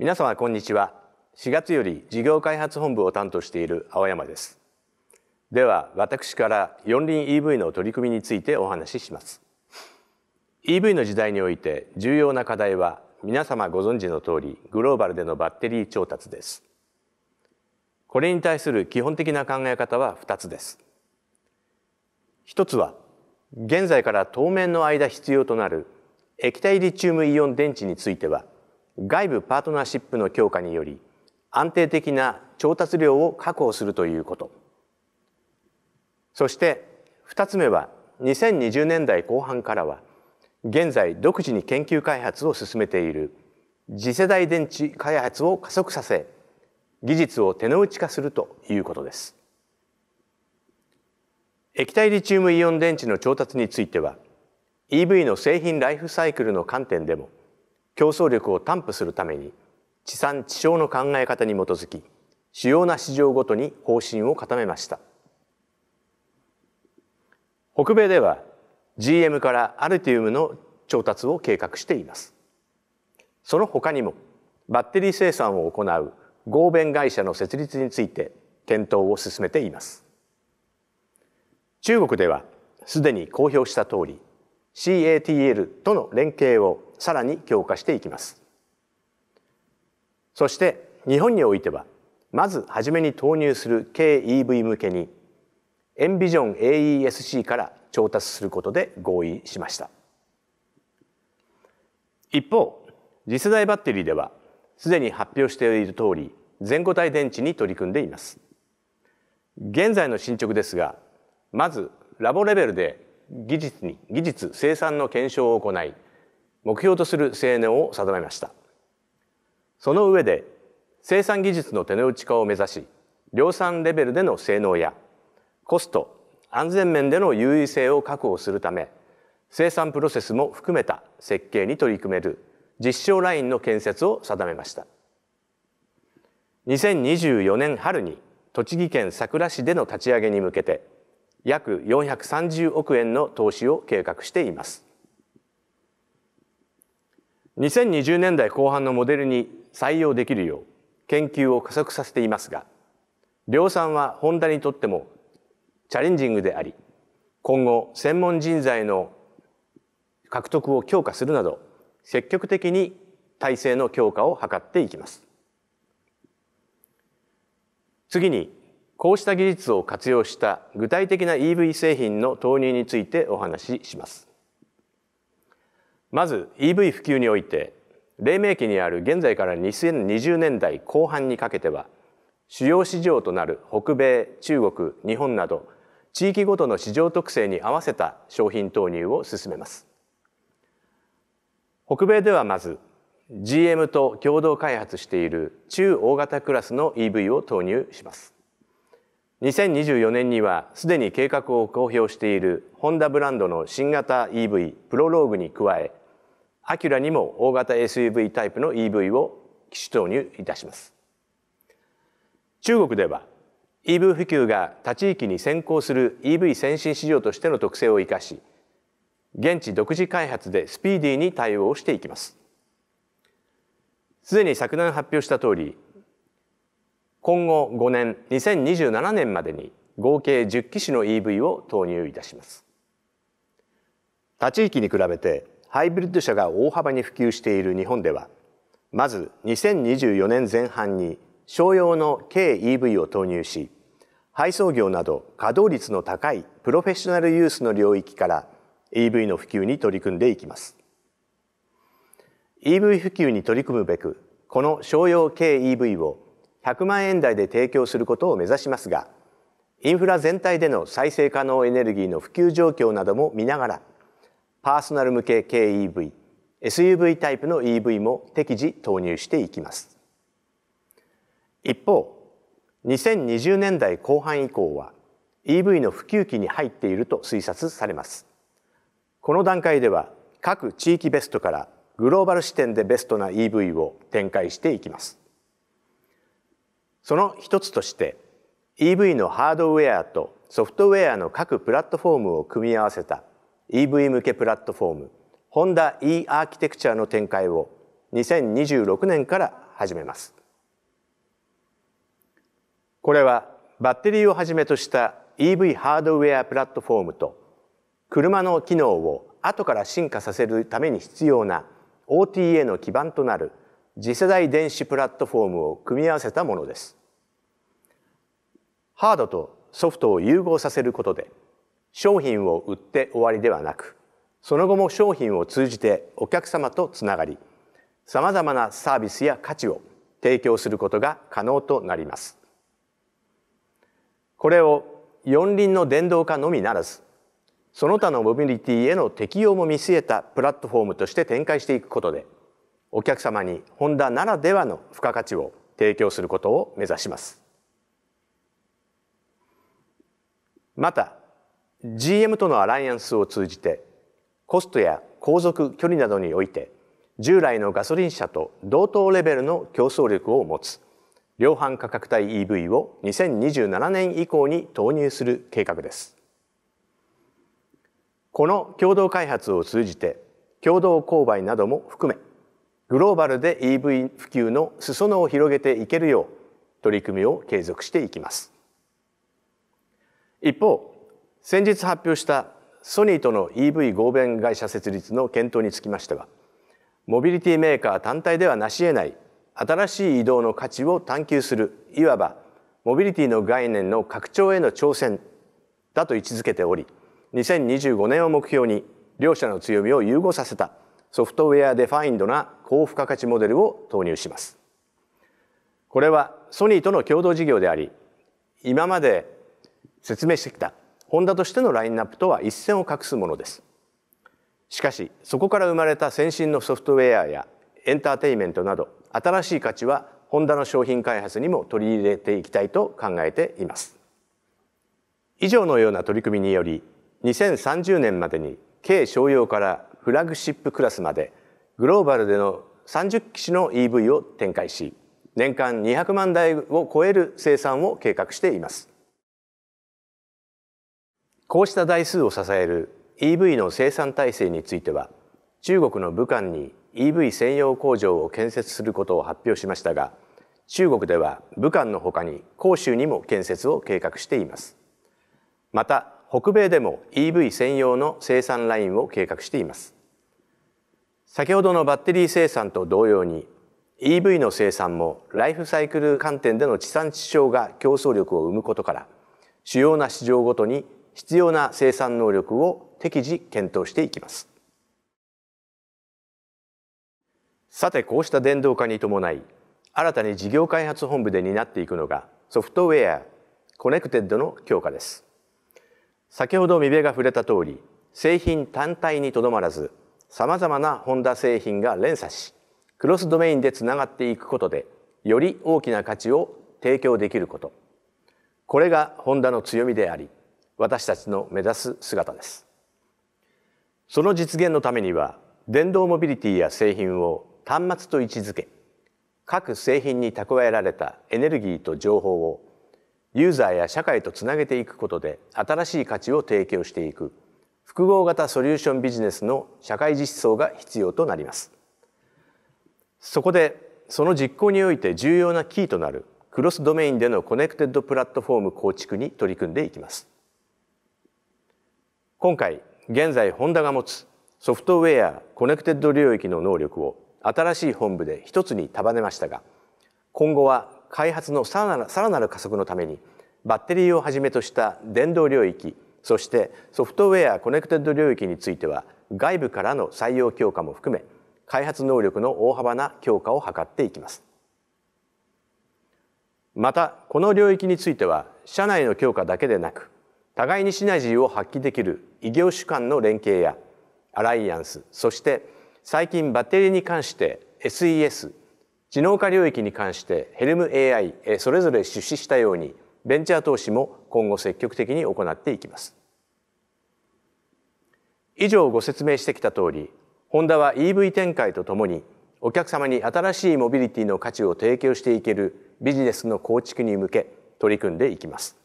皆様こんにちは4月より事業開発本部を担当している青山ですでは私から四輪 EV の取り組みについてお話しします EV の時代において重要な課題は皆様ご存知の通りグローバルでのバッテリー調達ですこれに対する基本的な考え方は2つです一つは現在から当面の間必要となる液体リチウムイオン電池については外部パートナーシップの強化により安定的な調達量を確保するということそして2つ目は2020年代後半からは現在独自に研究開発を進めている次世代電池開発を加速させ技術を手の内化するということです液体リチウムイオン電池の調達については EV の製品ライフサイクルの観点でも競争力を担保するために地産地消の考え方に基づき主要な市場ごとに方針を固めました北米では GM からアルティウムの調達を計画していますその他にもバッテリー生産を行う合弁会社の設立について検討を進めています中国ではすでに公表した通り CATL との連携をさらに強化していきますそして日本においてはまず初めに投入する軽 EV 向けにエンビジョン AESC から調達することで合意しました一方次世代バッテリーではすでに発表している通り全固体電池に取り組んでいます現在の進捗ですがまずラボレベルで技術に技術生産の検証を行い目標とする青年を定めましたその上で生産技術の手の内化を目指し量産レベルでの性能やコスト安全面での優位性を確保するため生産プロセスも含めた設計に取り組める実証ラインの建設を定めました2024年春に栃木県さくら市での立ち上げに向けて約430億円の投資を計画しています2020年代後半のモデルに採用できるよう研究を加速させていますが量産はホンダにとってもチャレンジングであり今後専門人材の獲得を強化するなど積極的に体制の強化を図っていきます次にこうした技術を活用した具体的な EV 製品の投入についてお話ししますまず EV 普及において黎明期にある現在から2020年代後半にかけては主要市場となる北米中国日本など地域ごとの市場特性に合わせた商品投入を進めます北米ではまず GM と共同開発している中大型クラスの EV を投入します2024年にはすでに計画を公表しているホンダブランドの新型 EV プロローグに加えアキュラにも大型 SUV タイプの EV を機種投入いたします中国では EV 普及が他地域に先行する EV 先進市場としての特性を生かし現地独自開発でスピーディーに対応していきますすでに昨年発表した通り今後5年2027年までに合計10機種の EV を投入いたします他地域に比べてハイブリッド車が大幅に普及している日本ではまず2024年前半に商用の k EV を投入し配送業など稼働率の高いプロフェッショナルユースの領域から EV の普及に取り組んでいきます EV 普及に取り組むべくこの商用 k EV を100万円台で提供することを目指しますがインフラ全体での再生可能エネルギーの普及状況なども見ながらパーソナル向け軽 EV、SUV タイプの EV も適時投入していきます。一方、2020年代後半以降は EV の普及期に入っていると推察されます。この段階では各地域ベストからグローバル視点でベストな EV を展開していきます。その一つとして EV のハードウェアとソフトウェアの各プラットフォームを組み合わせた EV 向けプラットフォームホンダ e アーキテクチャの展開を2026年から始めますこれはバッテリーをはじめとした EV ハードウェアプラットフォームと車の機能を後から進化させるために必要な OTA の基盤となる次世代電子プラットフォームを組み合わせたものですハードとソフトを融合させることで商品を売って終わりではなくその後も商品を通じてお客様とつながりさまざまなサービスや価値を提供することが可能となりますこれを四輪の電動化のみならずその他のモビリティへの適用も見据えたプラットフォームとして展開していくことでお客様にホンダならではの付加価値を提供することを目指しますまた GM とのアライアンスを通じてコストや航続距離などにおいて従来のガソリン車と同等レベルの競争力を持つ量販価格帯 EV を2027年以降に投入する計画ですこの共同開発を通じて共同購買なども含めグローバルで EV 普及の裾野を広げていけるよう取り組みを継続していきます一方先日発表したソニーとの EV 合弁会社設立の検討につきましてはモビリティメーカー単体ではなし得ない新しい移動の価値を探求するいわばモビリティの概念の拡張への挑戦だと位置づけており2025年を目標に両社の強みを融合させたソフトウェアデファインドな高付加価値モデルを投入しますこれはソニーとの共同事業であり今まで説明してきたホンダとしてのラインナップとは一線を画すものですしかしそこから生まれた先進のソフトウェアやエンターテインメントなど新しい価値はホンダの商品開発にも取り入れていきたいと考えています以上のような取り組みにより2030年までに軽商用からフラグシップクラスまでグローバルでの30機種の EV を展開し年間200万台を超える生産を計画していますこうした台数を支える EV の生産体制については中国の武漢に EV 専用工場を建設することを発表しましたが中国では武漢のほかに広州にも建設を計画していますまた北米でも EV 専用の生産ラインを計画しています先ほどのバッテリー生産と同様に EV の生産もライフサイクル観点での地産地消が競争力を生むことから主要な市場ごとに必要な生産能力を適時検討していきますさてこうした電動化に伴い新たに事業開発本部で担っていくのがソフトウェアコネクテッドの強化です先ほど三部が触れた通り製品単体にとどまらずさまざまなホンダ製品が連鎖しクロスドメインでつながっていくことでより大きな価値を提供できることこれがホンダの強みであり私たちの目指す姿ですその実現のためには電動モビリティや製品を端末と位置づけ各製品に蓄えられたエネルギーと情報をユーザーや社会とつなげていくことで新しい価値を提供していく複合型ソリューションビジネスの社会実装が必要となりますそこでその実行において重要なキーとなるクロスドメインでのコネクテッドプラットフォーム構築に取り組んでいきます。今回現在ホンダが持つソフトウェアコネクテッド領域の能力を新しい本部で一つに束ねましたが今後は開発のさらなる加速のためにバッテリーをはじめとした電動領域そしてソフトウェアコネクテッド領域については外部からの採用強化も含め開発能力の大幅な強化を図っていきますまたこの領域については社内の強化だけでなく互いにシナジーを発揮できる異業種間の連携やアライアンスそして最近バッテリーに関して SES 知能化領域に関してヘルム AI それぞれ出資したようにベンチャー投資も今後積極的に行っていきます以上ご説明してきた通りホンダは EV 展開とともにお客様に新しいモビリティの価値を提供していけるビジネスの構築に向け取り組んでいきます